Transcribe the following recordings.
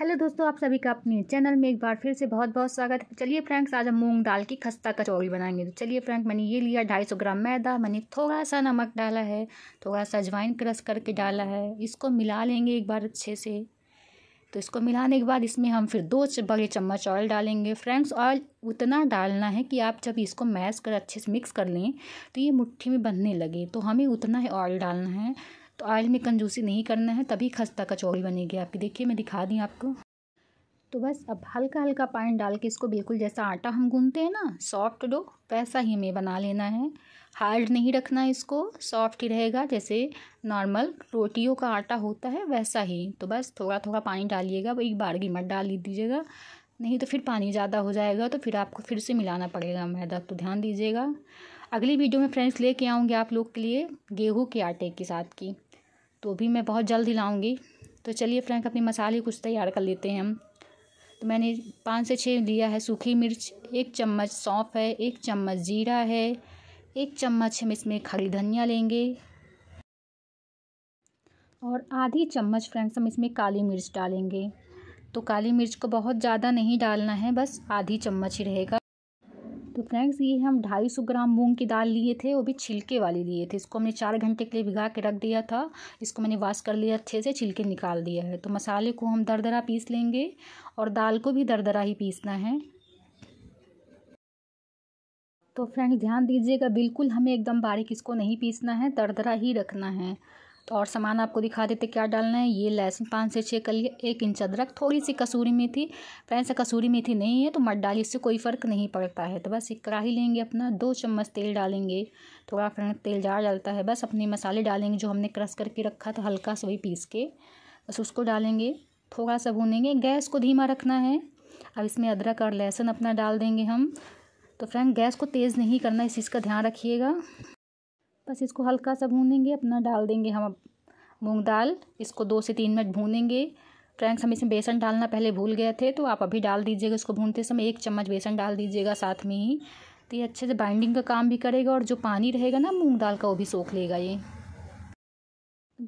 hello दोस्तों आप सभी का अपने चैनल में एक बार फिर से बहुत बहुत स्वागत है चलिए फ्रेंड्स आज हम मूंग दाल की खस्ता कचौड़ी बनाएंगे तो चलिए फ्रेंड मैंने ये लिया ढाई सौ ग्राम मैदा मैंने थोड़ा सा नमक डाला है थोड़ा सा अजवाइन क्रश करके डाला है इसको मिला लेंगे एक बार अच्छे से तो इसको मिलाने के बाद इसमें हम फिर दो बड़े चम्मच ऑयल डालेंगे फ्रेंड्स ऑयल उतना डालना है कि आप जब इसको मैश कर अच्छे से मिक्स कर लें तो ये मुट्ठी में बंधने लगे तो हमें उतना ही ऑयल डालना है तो ऑयल में कंजूसी नहीं करना है तभी खस्ता कचौड़ी बनेगी आपकी देखिए मैं दिखा दी आपको तो बस अब हल्का हल्का पानी डाल के इसको बिल्कुल जैसा आटा हम गूंदते हैं ना सॉफ्ट डो वैसा ही हमें बना लेना है हार्ड नहीं रखना है इसको सॉफ्ट ही रहेगा जैसे नॉर्मल रोटियों का आटा होता है वैसा ही तो बस थोड़ा थोड़ा पानी डालिएगा वो एक बार की मत डाल दीजिएगा नहीं तो फिर पानी ज़्यादा हो जाएगा तो फिर आपको फिर से मिलाना पड़ेगा मैदा तो ध्यान दीजिएगा अगली वीडियो में फ्रेंड्स लेके आऊँगी आप लोग के लिए गेहूँ के आटे के साथ की तो भी मैं बहुत जल्द ही लाऊँगी तो चलिए फ्रेंड अपने मसाले कुछ तैयार कर लेते हैं हम तो मैंने पाँच से छः लिया है सूखी मिर्च एक चम्मच सौंफ है एक चम्मच जीरा है एक चम्मच हम इसमें खड़ी धनिया लेंगे और आधी चम्मच फ्रेंड्स हम इसमें काली मिर्च डालेंगे तो काली मिर्च को बहुत ज़्यादा नहीं डालना है बस आधी चम्मच ही रहेगा फ्रेंड्स ये हम 250 ग्राम मूंग की दाल लिए थे वो भी छिलके वाले लिए थे इसको हमने चार घंटे के लिए भिगा के रख दिया था इसको मैंने वाश कर लिया अच्छे से छिलके निकाल दिया है तो मसाले को हम दरदरा पीस लेंगे और दाल को भी दरदरा ही पीसना है तो फ्रेंड्स ध्यान दीजिएगा बिल्कुल हमें एकदम बारीक इसको नहीं पीसना है दरदरा ही रखना है तो और सामान आपको दिखा देते क्या डालना है ये लहसुन पाँच से छः कलिए एक इंच अदरक थोड़ी सी कसूरी मेथी फ्रेंड्स कसूरी मेथी नहीं है तो मट डाली इससे कोई फ़र्क नहीं पड़ता है तो बस एक कढ़ाई लेंगे अपना दो चम्मच तेल डालेंगे थोड़ा फ्रेंड तेल जार डालता है बस अपने मसाले डालेंगे जो हमने क्रश करके रखा था हल्का सा वही पीस के बस उसको डालेंगे थोड़ा सा भूनेंगे गैस को धीमा रखना है अब इसमें अदरक और लहसुन अपना डाल देंगे हम तो फ्रेंड गैस को तेज़ नहीं करना इस चीज़ का ध्यान रखिएगा बस इसको हल्का सा भूनेंगे अपना डाल देंगे हम अब मूँग दाल इसको दो से तीन मिनट भूनेंगे फ्रेंड्स हम इसमें बेसन डालना पहले भूल गए थे तो आप अभी डाल दीजिएगा इसको भूनते समय एक चम्मच बेसन डाल दीजिएगा साथ में ही तो ये अच्छे से बाइंडिंग का काम भी करेगा और जो पानी रहेगा ना मूँग दाल का वो भी सोख लेगा ये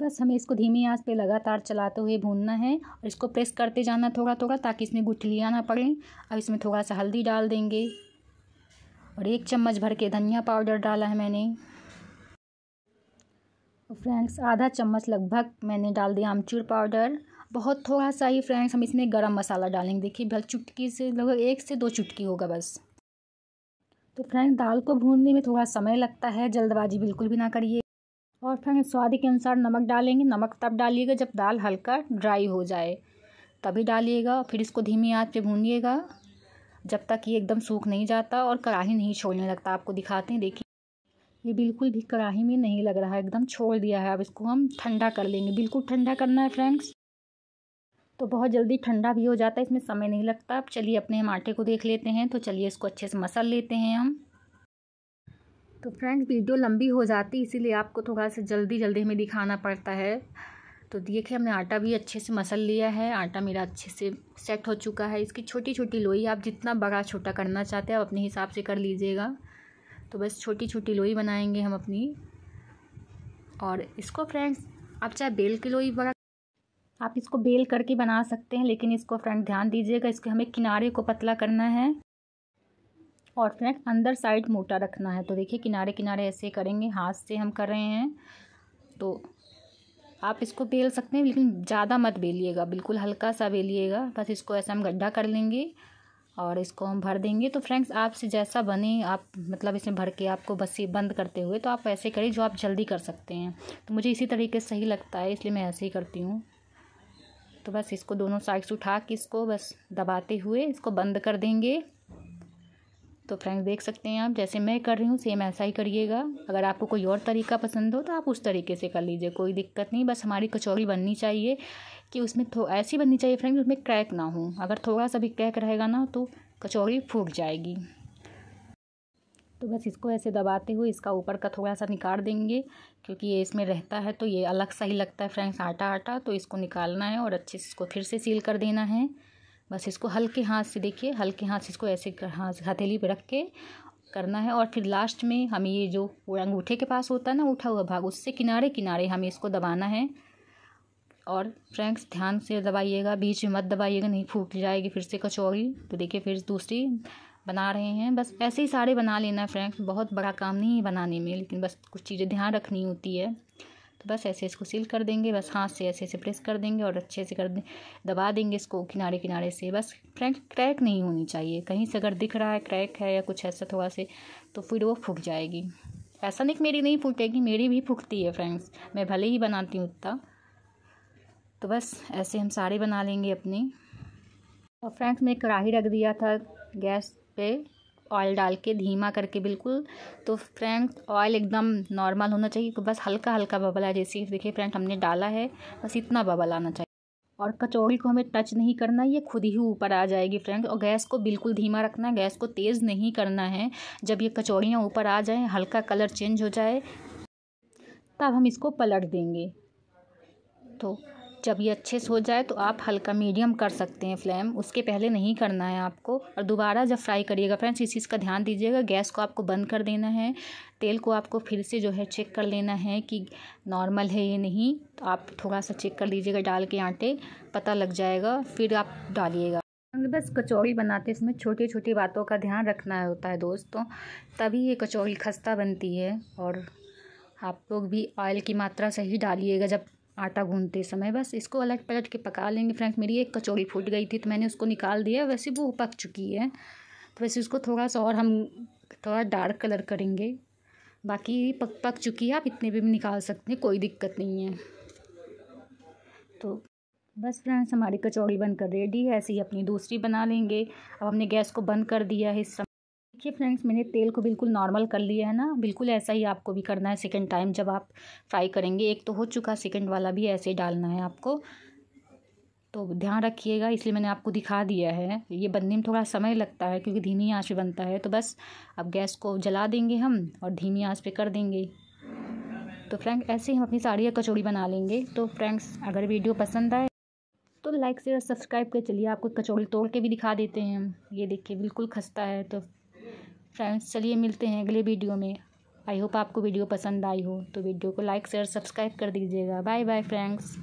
बस हमें इसको धीमी आंच पे लगातार चलाते हुए भूनना है और इसको प्रेस करते जाना थोड़ा थोड़ा ताकि इसमें गुठलियाँ ना पड़ें अब इसमें थोड़ा सा हल्दी डाल देंगे और एक चम्मच भर के धनिया पाउडर डाला है मैंने फ्रेंड्स आधा चम्मच लगभग मैंने डाल दिया आमचूर पाउडर बहुत थोड़ा सा ही फ्रेंड्स हम इसमें गरम मसाला डालेंगे देखिए भल चुटकी से लगभग एक से दो चुटकी होगा बस तो फ्रेंड्स दाल को भूनने में थोड़ा समय लगता है जल्दबाजी बिल्कुल भी ना करिए और फ्रेंड्स स्वाद के अनुसार नमक डालेंगे नमक तब डालिएगा जब दाल हल्का ड्राई हो जाए तभी डालिएगा फिर इसको धीमी आँच पर भूनिएगा जब तक ये एकदम सूख नहीं जाता और कढ़ाही नहीं छोड़ने लगता आपको दिखाते हैं देखिए ये बिल्कुल भी कड़ाही में नहीं लग रहा है एकदम छोड़ दिया है अब इसको हम ठंडा कर लेंगे बिल्कुल ठंडा करना है फ्रेंड्स तो बहुत जल्दी ठंडा भी हो जाता है इसमें समय नहीं लगता अब चलिए अपने हम आटे को देख लेते हैं तो चलिए इसको अच्छे से मसल लेते हैं हम तो फ्रेंड्स वीडियो लंबी हो जाती इसीलिए आपको थोड़ा सा जल्दी जल्दी हमें दिखाना पड़ता है तो देखिए हमने आटा भी अच्छे से मसल लिया है आटा मेरा अच्छे से सेट हो चुका है इसकी छोटी छोटी लोई आप जितना बड़ा छोटा करना चाहते हैं आप अपने हिसाब से कर लीजिएगा तो बस छोटी छोटी लोई बनाएंगे हम अपनी और इसको फ्रेंड्स आप चाहे बेल की लोई बड़ा आप इसको बेल करके बना सकते हैं लेकिन इसको फ्रेंड ध्यान दीजिएगा इसके हमें किनारे को पतला करना है और फ्रेंड अंदर साइड मोटा रखना है तो देखिए किनारे किनारे ऐसे करेंगे हाथ से हम कर रहे हैं तो आप इसको बेल सकते हैं लेकिन ज़्यादा मत बेलिएगा बिल्कुल हल्का सा बेलिएगा बस इसको ऐसा हम गड्ढा कर लेंगे और इसको हम भर देंगे तो फ्रेंड्स आपसे जैसा बने आप मतलब इसमें भर के आपको बस्सी बंद करते हुए तो आप ऐसे करें जो आप जल्दी कर सकते हैं तो मुझे इसी तरीके से सही लगता है इसलिए मैं ऐसे ही करती हूँ तो बस इसको दोनों साइड से उठा के इसको बस दबाते हुए इसको बंद कर देंगे तो फ्रेंड्स देख सकते हैं आप जैसे मैं कर रही हूँ सेम ऐसा ही करिएगा अगर आपको कोई और तरीका पसंद हो तो आप उस तरीके से कर लीजिए कोई दिक्कत नहीं बस हमारी कचौरी बननी चाहिए कि उसमें थो ऐसी बननी चाहिए फ्रेंड उसमें क्रैक ना हो अगर थोड़ा सा भी क्रैक रहेगा ना तो कचौड़ी फूट जाएगी तो बस इसको ऐसे दबाते हुए इसका ऊपर का थोड़ा सा निकाल देंगे क्योंकि ये इसमें रहता है तो ये अलग सा ही लगता है फ्रेंड्स आटा आटा तो इसको निकालना है और अच्छे से इसको फिर से सील कर देना है बस इसको हल्के हाथ से देखिए हल्के हाथ से इसको ऐसे हाथ हथेली पर रख के करना है और फिर लास्ट में हमें ये जो अंगूठे के पास होता है ना उठा हुआ भाग उससे किनारे किनारे हमें इसको दबाना है और फ्रेंड्स ध्यान से दबाइएगा बीच में मत दबाइएगा नहीं फूट जाएगी फिर से कचौड़ी तो देखिए फिर दूसरी बना रहे हैं बस ऐसे ही सारे बना लेना है फ्रेंड्स बहुत बड़ा काम नहीं है बनाने में लेकिन बस कुछ चीज़ें ध्यान रखनी होती है तो बस ऐसे इसको सील कर देंगे बस हाथ से ऐसे ऐसे प्रेस कर देंगे और अच्छे से कर दबा देंगे इसको किनारे किनारे से बस फ्रेंड्स क्रैक नहीं होनी चाहिए कहीं से अगर दिख रहा है क्रैक है या कुछ ऐसा थोड़ा से तो फिर वो फूक जाएगी ऐसा नहीं मेरी नहीं फूटेगी मेरी भी फूकती है फ्रेंड्स मैं भले ही बनाती हूँ उतना तो बस ऐसे हम साड़ी बना लेंगे अपनी और फ्रेंड्स मैंने कढ़ाही रख दिया था गैस पे ऑयल डाल के धीमा करके बिल्कुल तो फ्रेंड्स ऑयल एकदम नॉर्मल होना चाहिए तो बस हल्का हल्का बबल है जैसे देखिए फ्रेंड हमने डाला है बस इतना बबल आना चाहिए और कचौड़ी को हमें टच नहीं करना ये खुद ही ऊपर आ जाएगी फ्रेंड और गैस को बिल्कुल धीमा रखना है गैस को तेज़ नहीं करना है जब ये कचौड़ियाँ ऊपर आ जाएँ हल्का कलर चेंज हो जाए तब हम इसको पलट देंगे तो जब ये अच्छे से हो जाए तो आप हल्का मीडियम कर सकते हैं फ्लेम उसके पहले नहीं करना है आपको और दोबारा जब फ्राई करिएगा फ्रेंड्स इस चीज़ का ध्यान दीजिएगा गैस को आपको बंद कर देना है तेल को आपको फिर से जो है चेक कर लेना है कि नॉर्मल है ये नहीं तो आप थोड़ा सा चेक कर लीजिएगा डाल के आटे पता लग जाएगा फिर आप डालिएगा बस कचौड़ी बनाते इसमें छोटी छोटी बातों का ध्यान रखना होता है दोस्तों तभी ये कचौड़ी खस्ता बनती है और आप लोग भी ऑयल की मात्रा सही डालिएगा जब आटा गूंदते समय बस इसको अलट पलट के पका लेंगे फ्रेंड्स मेरी एक कचौड़ी फूट गई थी तो मैंने उसको निकाल दिया वैसे वो पक चुकी है तो वैसे उसको थोड़ा सा और हम थोड़ा डार्क कलर करेंगे बाकी पक पक चुकी है आप इतने भी निकाल सकते हैं कोई दिक्कत नहीं है तो बस फ्रेंड्स हमारी कचौड़ी बनकर रेडी है ऐसे ही अपनी दूसरी बना लेंगे अब हमने गैस को बंद कर दिया है इस समय देखिए फ्रेंड्स मैंने तेल को बिल्कुल नॉर्मल कर लिया है ना बिल्कुल ऐसा ही आपको भी करना है सेकेंड टाइम जब आप फ्राई करेंगे एक तो हो चुका सेकेंड वाला भी ऐसे ही डालना है आपको तो ध्यान रखिएगा इसलिए मैंने आपको दिखा दिया है ये बनने में थोड़ा समय लगता है क्योंकि धीमी आँच पर बनता है तो बस अब गैस को जला देंगे हम और धीमी आँच पे कर देंगे तो फ्रेंड ऐसे ही हम अपनी साड़ी या कचौड़ी बना लेंगे तो फ्रेंड्स अगर वीडियो पसंद आए तो लाइक से सब्सक्राइब कर चलिए आपको कचौड़ी तोड़ के भी दिखा देते हैं हम ये देखिए बिल्कुल खस्ता है तो फ्रेंड्स चलिए मिलते हैं अगले वीडियो में आई होप आपको वीडियो पसंद आई हो तो वीडियो को लाइक शेयर सब्सक्राइब कर दीजिएगा बाय बाय फ्रेंड्स